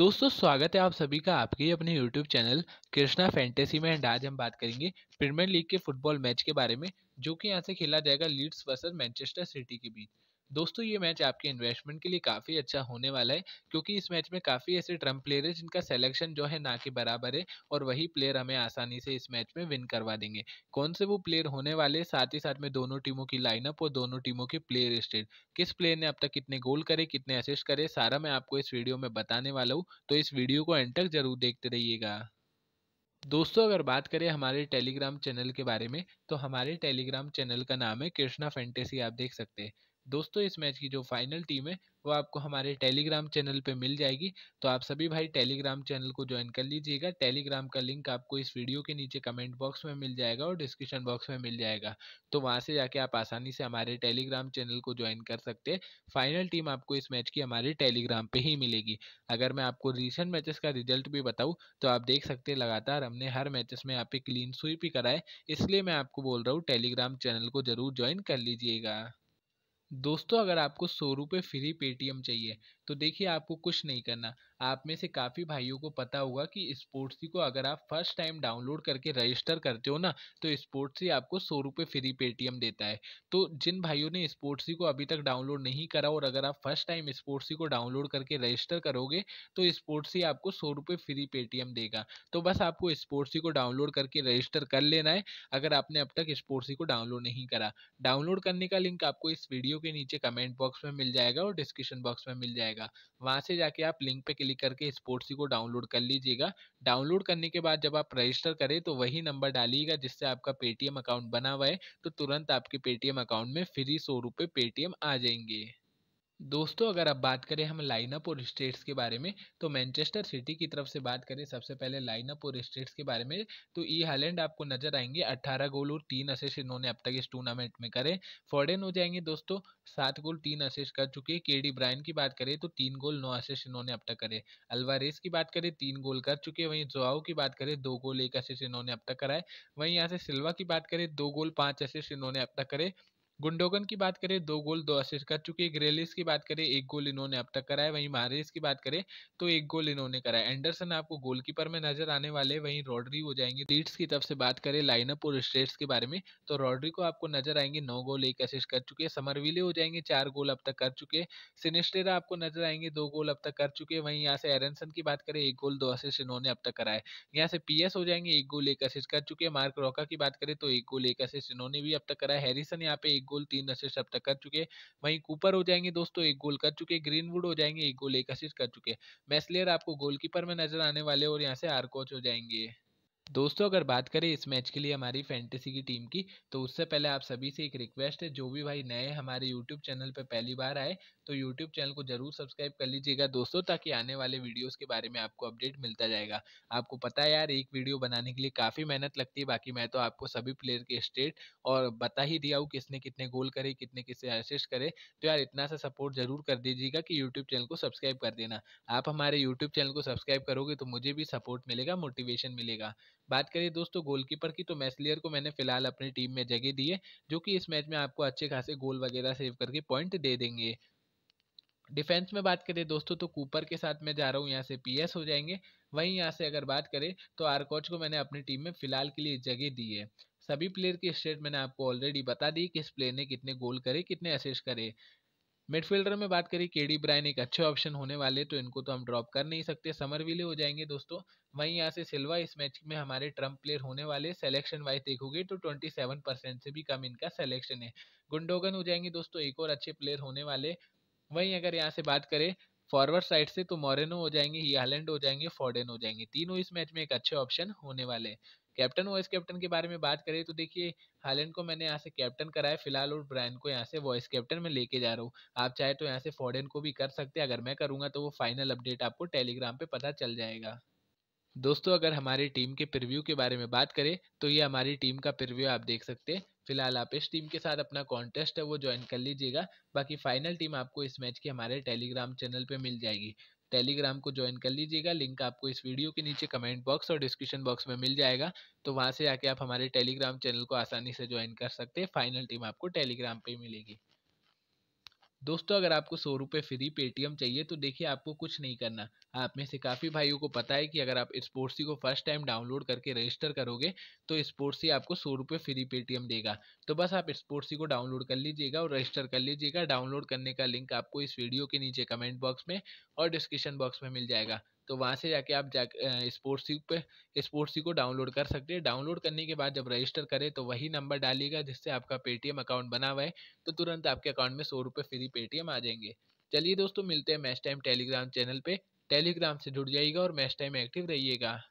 दोस्तों स्वागत है आप सभी का आपके अपने YouTube चैनल कृष्णा फैंटेसी में एंड आज हम बात करेंगे प्रीमियर लीग के फुटबॉल मैच के बारे में जो कि यहां से खेला जाएगा लीड्स वर्सेस मैनचेस्टर सिटी के बीच दोस्तों ये मैच आपके इन्वेस्टमेंट के लिए काफ़ी अच्छा होने वाला है क्योंकि इस मैच में काफ़ी ऐसे ट्रम्प प्लेयर है जिनका सेलेक्शन जो है ना के बराबर है और वही प्लेयर हमें आसानी से इस मैच में विन करवा देंगे कौन से वो प्लेयर होने वाले साथ ही साथ में दोनों टीमों की लाइनअप और दोनों टीमों के प्लेयर स्टेट किस प्लेयर ने अब तक कितने गोल करे कितने असिस्ट करे सारा मैं आपको इस वीडियो में बताने वाला हूँ तो इस वीडियो को एंड तक जरूर देखते रहिएगा दोस्तों अगर बात करें हमारे टेलीग्राम चैनल के बारे में तो हमारे टेलीग्राम चैनल का नाम है कृष्णा फैंटेसी आप देख सकते हैं दोस्तों इस मैच की जो फाइनल टीम है वो आपको हमारे टेलीग्राम चैनल पे मिल जाएगी तो आप सभी भाई टेलीग्राम चैनल को ज्वाइन कर लीजिएगा टेलीग्राम का लिंक आपको इस वीडियो के नीचे कमेंट बॉक्स में मिल जाएगा और डिस्क्रिप्शन बॉक्स में मिल जाएगा तो वहाँ से जाके आप आसानी से हमारे टेलीग्राम चैनल को ज्वाइन कर सकते हैं फाइनल टीम आपको इस मैच की हमारे टेलीग्राम पर ही मिलेगी अगर मैं आपको रिसेंट मैचेस का रिजल्ट भी बताऊँ तो आप देख सकते लगातार हमने हर मैचेस में यहाँ पे क्लीन स्वीप ही कराए इसलिए मैं आपको बोल रहा हूँ टेलीग्राम चैनल को जरूर ज्वाइन कर लीजिएगा दोस्तों अगर आपको सौ रुपये फ्री पेटीएम चाहिए तो देखिए आपको कुछ नहीं करना आप में से काफ़ी भाइयों को पता होगा कि स्पोर्ट्सी को अगर आप फर्स्ट टाइम डाउनलोड करके रजिस्टर करते हो ना तो स्पोर्ट्सी आपको सौ रुपये फ्री पेटीएम देता है तो जिन भाइयों ने स्पोर्ट्सी को अभी तक डाउनलोड नहीं करा और अगर आप फर्स्ट टाइम स्पोर्ट्सी को डाउनलोड करके रजिस्टर करोगे तो स्पोर्ट्सी आपको सौ रुपये फ्री पेटीएम देगा तो बस आपको स्पोर्ट्सी को डाउनलोड करके रजिस्टर कर लेना है अगर आपने अब तक स्पोर्ट्सी को डाउनलोड नहीं करा डाउनलोड करने का लिंक आपको इस वीडियो के नीचे कमेंट बॉक्स में मिल जाएगा और डिस्क्रिप्शन बॉक्स में मिल जाएगा वहाँ से जाके आप लिंक पे क्लिक करके स्पोर्ट्सी को डाउनलोड कर लीजिएगा डाउनलोड करने के बाद जब आप रजिस्टर करें तो वही नंबर डालिएगा जिससे आपका पेटीएम अकाउंट बना हुआ है तो तुरंत आपके पेटीएम अकाउंट में फ्री सौ रुपये पेटीएम आ जाएंगे दोस्तों अगर आप बात करें हम लाइनअप और स्टेट्स के बारे में तो मैनचेस्टर सिटी की तरफ से बात करें सबसे पहले लाइनअप और स्टेट्स के बारे में तो ई e हालैंड आपको नजर आएंगे 18 गोल और तीन असिस्ट इन्होंने अब तक इस टूर्नामेंट में करे फॉरन हो जाएंगे दोस्तों सात गोल तीन असिस्ट कर चुके के डी ब्रायन की बात करें तो तीन गोल नौ असिस्ट इन्होंने अब तक करे अल्वारेस की बात करें तीन गोल कर चुके वहीं जोआओ की बात करें दो गोल एक असिस्ट इन्होंने अब तक कराए वहीं यहाँ से सिल्वा की बात करें दो गोल पाँच असिस्ट इन्होंने अब तक करे गुंडोगन की बात करें दो गोल दो असिस्ट कर चुके हैं ग्रेलिस की बात करें एक गोल इन्होंने अब तक कराया वहीं मारेस की बात करें तो एक गोल इन्होंने कराया एंडरसन आपको गोलकीपर में नजर आने वाले वहीं रॉड्री हो जाएंगे लीड्स की तरफ से बात करें लाइनअप और स्टेट्स के बारे में तो रॉड्री को आपको नजर आएंगे नौ गोल एक असिस्ट कर चुके हैं समरविले हो जाएंगे चार गोल अब तक कर चुके हैं सिनिस्टेरा आपको नजर आएंगे दो गोल अब तक कर चुके हैं वहीं यहाँ से एरनसन की बात करें एक गोल दो असिस्ट इन्होंने अब तक कराए यहाँ से पी हो जाएंगे एक गोल एक असिस्ट कर चुके हैं मार्क रोका की बात करें तो एक गोल एक असिस्ट इन्होंने भी अब तक कराया हैरिसन यहाँ पे एक गोल तीन असिस्ट अब तक कर चुके हैं वहीं कूपर हो जाएंगे दोस्तों एक गोल कर चुके ग्रीनवुड हो जाएंगे एक गोल एक असिस्ट कर चुके मैसलेयर आपको गोलकीपर में नजर आने वाले और यहाँ से आरकोच हो जाएंगे दोस्तों अगर बात करें इस मैच के लिए हमारी फैंटेसी की टीम की तो उससे पहले आप सभी से एक रिक्वेस्ट है जो भी भाई नए हमारे यूट्यूब चैनल पर पहली बार आए तो यूट्यूब चैनल को जरूर सब्सक्राइब कर लीजिएगा दोस्तों ताकि आने वाले वीडियोस के बारे में आपको अपडेट मिलता जाएगा आपको पता है यार एक वीडियो बनाने के लिए काफ़ी मेहनत लगती है बाकी मैं तो आपको सभी प्लेयर के स्टेट और बता ही दिया हूँ किसने कितने गोल करे कितने किससे असिस्ट करे तो यार इतना सा सपोर्ट जरूर कर दीजिएगा कि यूट्यूब चैनल को सब्सक्राइब कर देना आप हमारे यूट्यूब चैनल को सब्सक्राइब करोगे तो मुझे भी सपोर्ट मिलेगा मोटिवेशन मिलेगा बात करिए दोस्तों गोलकीपर की तो मैसलियर को मैंने फिलहाल अपनी टीम में जगह दी है जो कि इस मैच में आपको अच्छे खासे गोल वगैरह सेव करके पॉइंट दे देंगे डिफेंस में बात करें दोस्तों तो कूपर के साथ मैं जा रहा हूँ यहाँ से पीएस हो जाएंगे वहीं यहाँ से अगर बात करें तो आरकोच को मैंने अपनी टीम में फिलहाल के लिए जगह दी है सभी प्लेयर की स्टेट मैंने आपको ऑलरेडी बता दी किस प्लेयर ने कितने गोल करे कितने असिस्ट करे मिडफील्डर में बात करें केडी ब्रायन एक अच्छे ऑप्शन होने वाले तो इनको तो हम ड्रॉप कर नहीं सकते समर विले हो जाएंगे दोस्तों वहीं यहाँ से सिल्वा इस मैच में हमारे ट्रम्प प्लेयर होने वाले सेलेक्शन वाइज देखोगे तो 27 परसेंट से भी कम इनका सेलेक्शन है गुंडोगन हो जाएंगे दोस्तों एक और अच्छे प्लेयर होने वाले वहीं अगर यहाँ से बात करें फॉरवर्ड साइड से तो मोरेनो हो जाएंगे ही हो जाएंगे फॉर्डेन हो जाएंगे तीनों इस मैच में एक अच्छे ऑप्शन होने वाले कैप्टन वॉइस कैप्टन के बारे में बात करें तो देखिए हालैंड को मैंने यहाँ से कैप्टन कराया फिलहाल और ब्रायन को यहाँ से वॉइस कैप्टन में लेके जा रहा हूँ आप चाहे तो यहाँ से फॉरन को भी कर सकते हैं अगर मैं करूँगा तो वो फाइनल अपडेट आपको टेलीग्राम पर पता चल जाएगा दोस्तों अगर हमारी टीम के प्रिव्यू के बारे में बात करें तो ये हमारी टीम का प्रिव्यू आप देख सकते हैं फिलहाल आप इस टीम के साथ अपना कॉन्टेस्ट है वो ज्वाइन कर लीजिएगा बाकी फाइनल टीम आपको इस मैच की हमारे टेलीग्राम चैनल पे मिल जाएगी टेलीग्राम को ज्वाइन कर लीजिएगा लिंक आपको इस वीडियो के नीचे कमेंट बॉक्स और डिस्क्रिप्शन बॉक्स में मिल जाएगा तो वहाँ से आके आप हमारे टेलीग्राम चैनल को आसानी से ज्वाइन कर सकते हैं फाइनल टीम आपको टेलीग्राम पर मिलेगी दोस्तों अगर आपको सौ रुपये फ्री पेटीएम चाहिए तो देखिए आपको कुछ नहीं करना आप में से काफ़ी भाइयों को पता है कि अगर आप स्पोर्ट्सी को फर्स्ट टाइम डाउनलोड करके रजिस्टर करोगे तो स्पोर्ट्सी आपको सौ रुपये फ्री पेटीएम देगा तो बस आप स्पोर्ट्सी को डाउनलोड कर लीजिएगा और रजिस्टर कर लीजिएगा डाउनलोड करने का लिंक आपको इस वीडियो के नीचे कमेंट बॉक्स में और डिस्क्रिप्शन बॉक्स में मिल जाएगा तो वहाँ से जाके आप जा स्पोर्ट्स सी पे स्पोर्ट्स सी को डाउनलोड कर सकते हैं डाउनलोड करने के बाद जब रजिस्टर करें तो वही नंबर डालिएगा जिससे आपका पेटीएम अकाउंट बना हुआ है तो तुरंत आपके अकाउंट में सौ रुपये फ्री पेटीएम आ जाएंगे चलिए दोस्तों मिलते हैं मैच टाइम टेलीग्राम चैनल पर टेलीग्राम से जुड़ जाइएगा और मैच टाइम एक्टिव रहिएगा